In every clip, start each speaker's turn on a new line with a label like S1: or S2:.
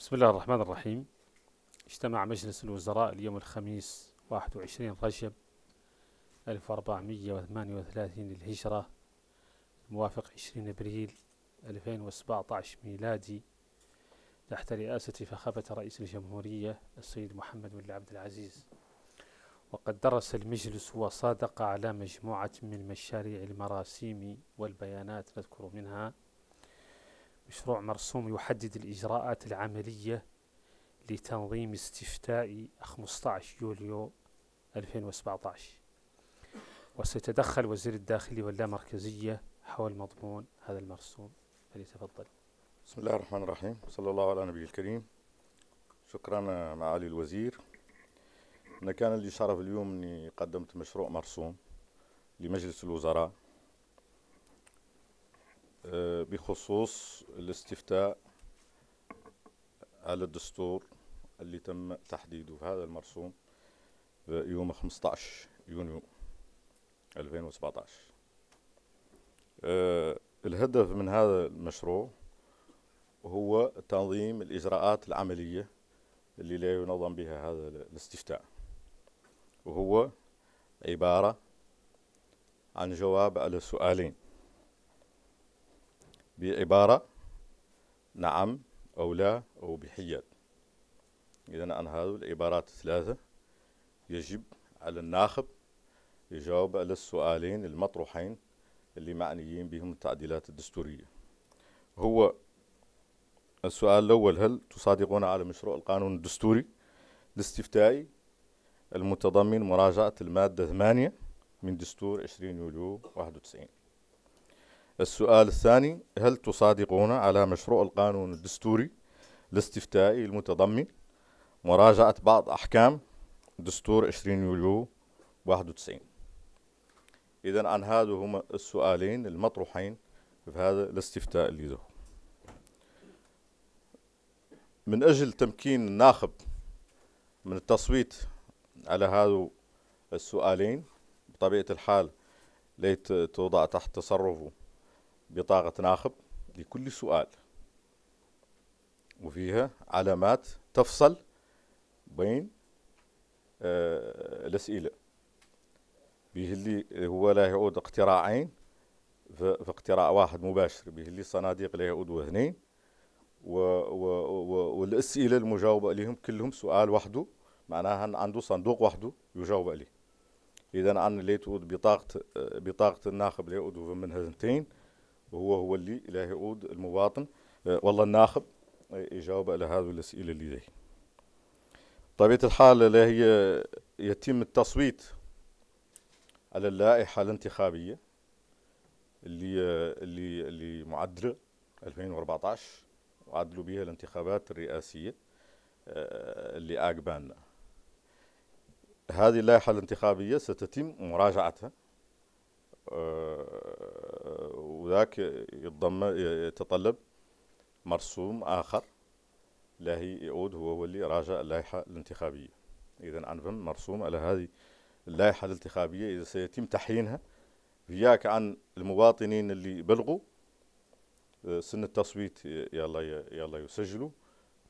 S1: بسم الله الرحمن الرحيم اجتمع مجلس الوزراء اليوم الخميس 21 رجب 1438 للهجرة الموافق 20 أبريل 2017 ميلادي تحت رئاسة فخامة رئيس الجمهورية السيد محمد بن عبد العزيز وقد درس المجلس وصادق على مجموعة من مشاريع المراسيم والبيانات نذكر منها مشروع مرسوم يحدد الإجراءات العملية لتنظيم استفتاء 15 يوليو 2017 وسيتدخل وزير الداخلية واللامركزية حول مضمون هذا المرسوم فليتفضل بسم الله الرحمن
S2: الرحيم صلى الله على النبي الكريم شكرا معالي الوزير أنا كان لي شرف اليوم أني قدمت مشروع مرسوم لمجلس الوزراء آه، بخصوص الاستفتاء على الدستور اللي تم تحديده هذا المرسوم يوم 15 يونيو 2017 آه، الهدف من هذا المشروع هو تنظيم الإجراءات العملية اللي لا ينظم بها هذا الاستفتاء وهو عبارة عن جواب على سؤالين بعبارة نعم أو لا أو بحيات إذا عن هذه العبارات الثلاثة يجب على الناخب يجاوب على السؤالين المطروحين اللي معنيين بهم التعديلات الدستورية هو السؤال الأول هل تصادقون على مشروع القانون الدستوري الاستفتائي المتضمن مراجعة المادة 8 من دستور 20 يوليو 91 السؤال الثاني هل تصادقون على مشروع القانون الدستوري الاستفتائي المتضمن مراجعة بعض أحكام دستور 20 يوليو 91 إذا عن هذا هما السؤالين المطروحين في هذا الاستفتاء اللي ده من أجل تمكين الناخب من التصويت على هذا السؤالين بطبيعة الحال ليت توضع تحت تصرفه بطاقة ناخب لكل سؤال وفيها علامات تفصل بين آه، الأسئلة به اللي هو لا يعود اقتراعين في اقتراع واحد مباشر به اللي صناديق لا يعود وهنين و و و والأسئلة المجاوبة عليهم كلهم سؤال وحده معناها عنده صندوق وحده يجاوب عليه إذا عن اللي تود بطاقة آه، بطاقة الناخب ليت من هذنتين وهو هو اللي لا يعود المواطن آه، والله الناخب يجاوب آه، على هذه الأسئلة اللي زي طبيعة الحال لا هي يتم التصويت على اللائحة الانتخابية اللي آه، اللي اللي معدلة 2014 وعدلوا بها الانتخابات الرئاسية اللي أقبلنا هذه اللائحة الانتخابية ستتم مراجعتها ذاك يتضم يتطلب مرسوم آخر لاهي يعود هو واللي راجع اللائحة الانتخابية إذا عن فم مرسوم على هذه اللائحة الانتخابية إذا سيتم تحيينها وياك عن المواطنين اللي بلغوا آه، سن التصويت يلا يلا يسجلوا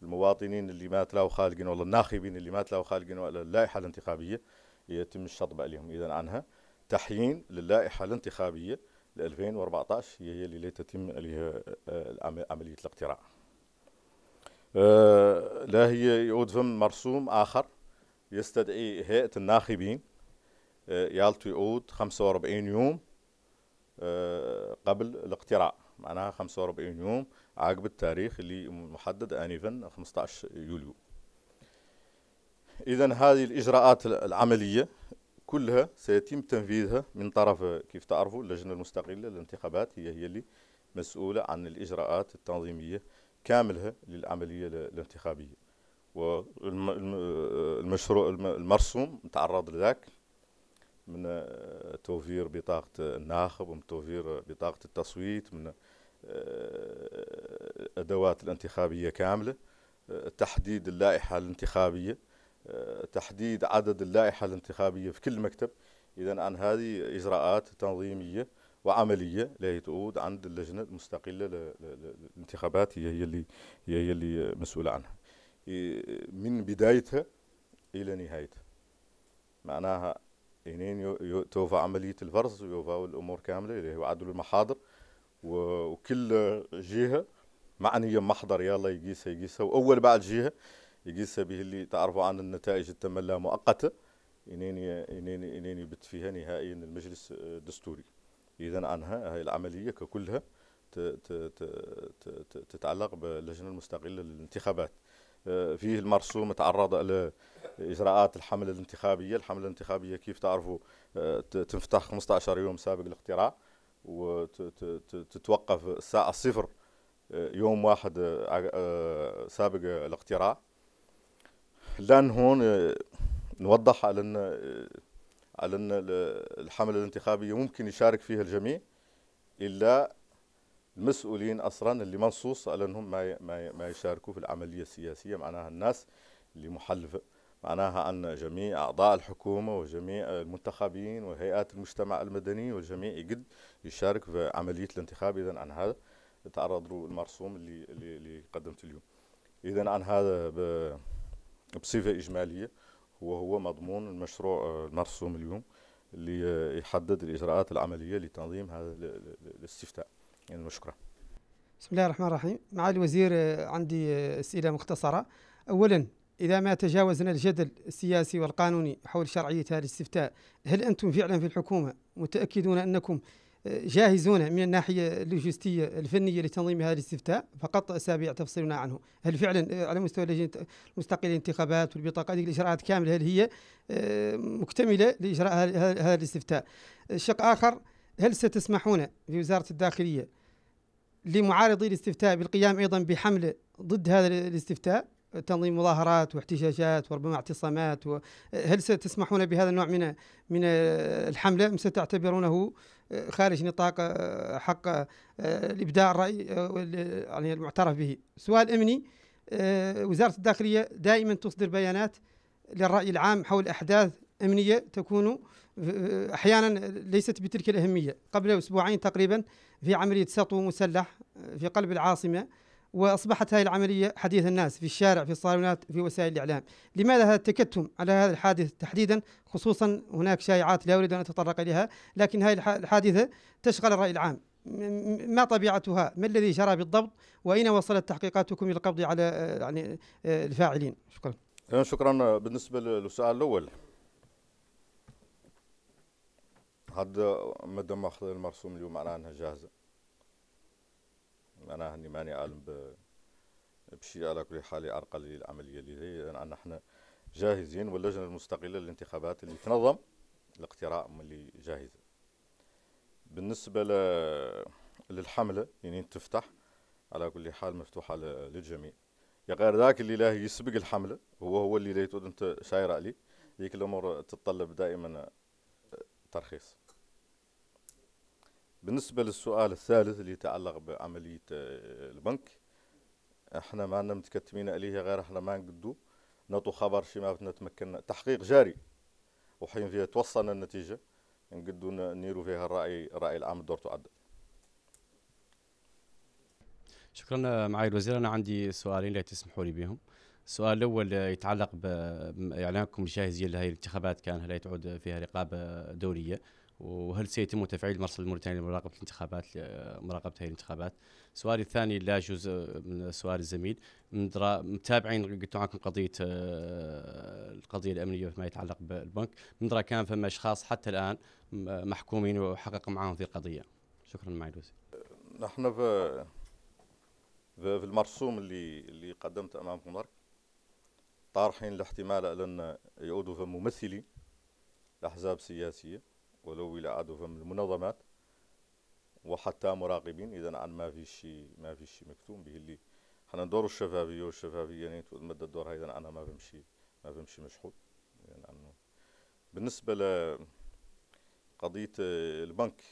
S2: المواطنين اللي ما تلاقوا خالقين ولا الناخبين اللي ما تلاقوا خالقين ولا اللائحة الانتخابية يتم الشطب عليهم إذا عنها تحيين للائحة الانتخابية ل 2014 هي هي اللي تتم عليها آه، عمليه الاقتراع آه، لا هي يعود فم مرسوم اخر يستدعي هيئه الناخبين آه، يالتو يعود 45 يوم قبل الاقتراع معناها 45 يوم عقب التاريخ اللي محدد انفا 15 يوليو اذا هذه الاجراءات العمليه كلها سيتم تنفيذها من طرف كيف تعرفوا اللجنة المستقلة للانتخابات هي هي اللي مسؤولة عن الإجراءات التنظيمية كاملها للعملية الانتخابية والمشروع المرسوم تعرض لذاك من آه، توفير بطاقة الناخب ومن توفير بطاقة التصويت من آه، أدوات الانتخابية كاملة آه، تحديد اللائحة الانتخابية تحديد عدد اللائحة الانتخابية في كل مكتب إذا عن هذه إجراءات تنظيمية وعملية لا تعود عند اللجنة المستقلة للانتخابات هي هي اللي هي هي اللي مسؤولة عنها إيه، من بدايتها إلى نهايتها معناها إنين توفى عملية الفرز ويوفى الأمور كاملة اللي هو عدل المحاضر وكل جهة معنية محضر يلا يقيسها يقيسها وأول بعد جهة يقيسها به اللي تعرفوا عن النتائج التملا لها مؤقته انين انين انين يبت فيها نهائيا المجلس آه، الدستوري اذا عنها هاي العمليه ككلها تتعلق باللجنه المستقله للانتخابات آه، فيه المرسوم تعرض الى اجراءات الحمله الانتخابيه، الحمله الانتخابيه كيف تعرفوا آه، تنفتح 15 يوم سابق الاقتراع وتتوقف الساعه صفر يوم واحد سابق الاقتراع خلينا هون آه، نوضح على ان آه، على ان الحمله الانتخابيه ممكن يشارك فيها الجميع الا المسؤولين اصلا اللي منصوص على انهم ما ما يشاركوا في العمليه السياسيه معناها الناس اللي محلفه معناها أن جميع أعضاء الحكومة وجميع المنتخبين وهيئات المجتمع المدني والجميع يقد يشارك في عملية الانتخاب إذا عن هذا تعرض له المرسوم اللي, اللي, اللي قدمت اليوم إذا عن هذا بصفة إجمالية وهو مضمون المشروع المرسوم آه، اليوم اللي آه، يحدد الإجراءات العملية لتنظيم هذا الاستفتاء يعني شكرا بسم
S3: الله الرحمن الرحيم مع الوزير آه، عندي أسئلة مختصرة أولا إذا ما تجاوزنا الجدل السياسي والقانوني حول شرعية هذا الاستفتاء هل أنتم فعلا في الحكومة متأكدون أنكم جاهزون من الناحية اللوجستية الفنية لتنظيم هذا الاستفتاء فقط أسابيع تفصلنا عنه هل فعلا آه، على مستوى اللجنة المستقلة والبطاقة هذه الإجراءات كاملة هل هي آه، مكتملة لإجراء هذا الاستفتاء الشق آخر هل ستسمحون في وزارة الداخلية لمعارضي الاستفتاء بالقيام أيضا بحملة ضد هذا الاستفتاء تنظيم مظاهرات واحتجاجات وربما اعتصامات هل ستسمحون بهذا النوع من من الحمله ام ستعتبرونه خارج نطاق آه، حق الابداع آه، الراي آه، يعني المعترف به سؤال امني وزاره الداخليه دائما تصدر بيانات للراي العام حول احداث امنيه تكون احيانا ليست بتلك الاهميه قبل اسبوعين تقريبا في عمليه سطو مسلح في قلب العاصمه وأصبحت هذه العملية حديث الناس في الشارع في الصالونات في وسائل الإعلام لماذا هذا التكتم على هذا الحادث تحديدا خصوصا هناك شائعات لا أريد أن أتطرق إليها لكن هذه الحادثة تشغل الرأي العام ما طبيعتها ما الذي جرى بالضبط وأين وصلت تحقيقاتكم للقبض على آه، يعني آه، الفاعلين شكرا
S2: أه، شكرا بالنسبة للسؤال الأول هذا مدى ماخذ المرسوم اليوم على أنها جاهزة انا هني ماني عالم بشيء بشي على كل حال يعرقل العمليه اللي هي يعني نحن جاهزين واللجنه المستقله للانتخابات اللي تنظم الاقتراع اللي جاهزه بالنسبه للحمله يعني تفتح على كل حال مفتوحه للجميع يا غير ذاك اللي لا يسبق الحمله هو هو اللي لا انت شاير عليه ذيك الامور تتطلب دائما آه، ترخيص بالنسبة للسؤال الثالث اللي يتعلق بعملية آه، البنك احنا ما عندنا متكتمين اليه غير احنا ما نقدو نعطو خبر شي بدنا نتمكن تحقيق جاري وحين فيها توصلنا النتيجة نقدو نيرو فيها الرأي الرأي العام الدور تعد
S3: شكرا آه، معالي الوزير انا عندي سؤالين لا تسمحوا لي بهم السؤال الاول آه، يتعلق باعلانكم الجاهزيه لهذه الانتخابات كان هل تعود فيها رقابه دوليه وهل سيتم تفعيل مرصد موريتانيا لمراقبه الانتخابات مراقبه هذه الانتخابات السؤال الثاني لا جزء من سؤال الزميل متابعين قلت معكم قضيه آه، القضيه الامنيه فيما يتعلق بالبنك من درا كان فما اشخاص حتى الان محكومين وحقق معهم في القضيه شكرا معي لوسي
S2: نحن في في المرسوم اللي اللي قدمت امامكم درك طارحين الاحتمال على ان يعودوا ممثلي الاحزاب سياسيه ولو الى عدو من المنظمات وحتى مراقبين اذا عن ما في شيء ما في شيء مكتوم به اللي حنا دور الشفافيه والشفافيه يعني تمد الدور هذا انا ما فمشي ما فمشي مشحون يعني عنه بالنسبه قضيه البنك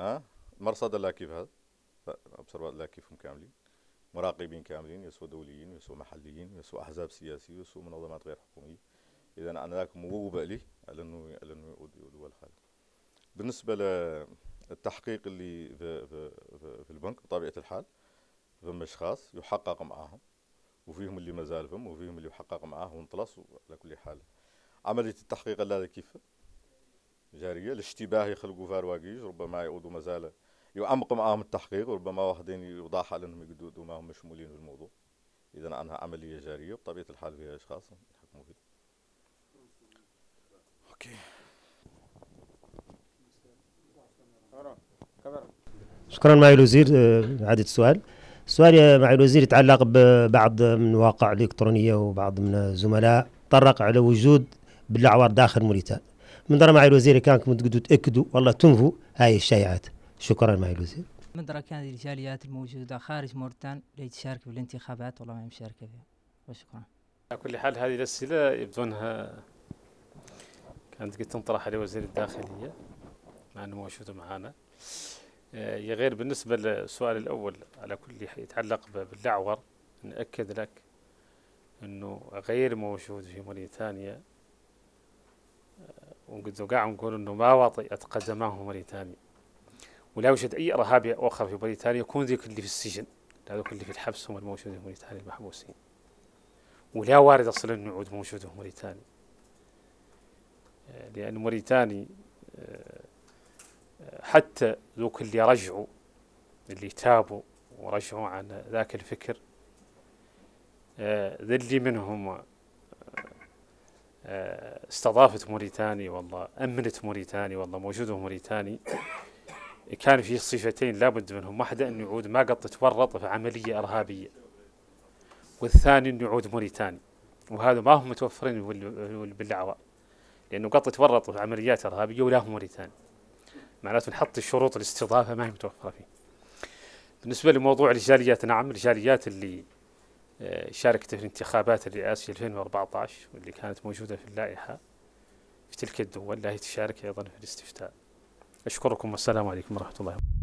S2: ها أه؟ مرصد لا كيف هذا لا كيفهم كاملين مراقبين كاملين يسوا دوليين يسوا محليين يسوا احزاب سياسيه يسوا منظمات غير حكوميه اذا انا ذاك موهوب عليه لانه لانه يقود هو الحال بالنسبه للتحقيق اللي في, في, في البنك بطبيعه الحال فم اشخاص يحقق معاهم وفيهم اللي مازال فم وفيهم اللي يحقق معاه ونطلس على كل حال عمليه التحقيق لا كيف جاريه الاشتباه يخلقوا فارواقيج ربما يعودوا مازال يعمق معاهم التحقيق وربما واحدين يوضح على انهم يقدوا ما هم مشمولين في الموضوع اذا عنها عمليه جاريه بطبيعه الحال فيها اشخاص يحكموا فيها
S1: اوكي شكرا معالي الوزير عادة السؤال السؤال معالي الوزير يتعلق ببعض من واقع الإلكترونية وبعض من الزملاء طرق على وجود بالأعوار داخل موريتانيا من درا معالي الوزير كانكم تقدروا تأكدوا والله تنفوا هاي الشائعات شكرا معالي الوزير
S2: من درا كانت الجاليات
S1: الموجودة خارج موريتانيا اللي تشارك في الانتخابات والله ما مشاركة فيها وشكرا على كل حال هذه الأسئلة يبدو أنها انت قد تنطرح على وزير الداخلية مع أنه موجود معنا آه، يا غير بالنسبة للسؤال الأول على كل يتعلق بالاعور نأكد لك أنه غير موجود في موريتانيا آه، وقد قاع نقول أنه ما وطئت قدماه موريتانيا ولا يوجد أي إرهابي آخر في موريتانيا يكون ذيك اللي في السجن هذوك اللي في الحبس هم الموجودين في موريتانيا المحبوسين ولا وارد أصلا أن يعود موجود في موريتانيا لأن موريتاني آه، حتى ذوك اللي رجعوا اللي تابوا ورجعوا عن ذاك الفكر اللي آه، منهم آه، استضافت موريتاني والله أمنت موريتاني والله موجوده موريتاني كان في صفتين لابد منهم واحدة أن يعود ما قد تورط في عملية إرهابية والثاني أن يعود موريتاني وهذا ما هم متوفرين بالعواء لأنه قط تورطوا في عمليات إرهابية ولاهم موريتانيا معناته نحط الشروط الاستضافة ما هي متوفرة فيه بالنسبة لموضوع الجاليات نعم الجاليات اللي آه، شاركت في الانتخابات الرئاسية 2014 واللي كانت موجودة في اللائحة في تلك الدول لا هي تشارك أيضا في الاستفتاء أشكركم والسلام عليكم ورحمة الله وبركاته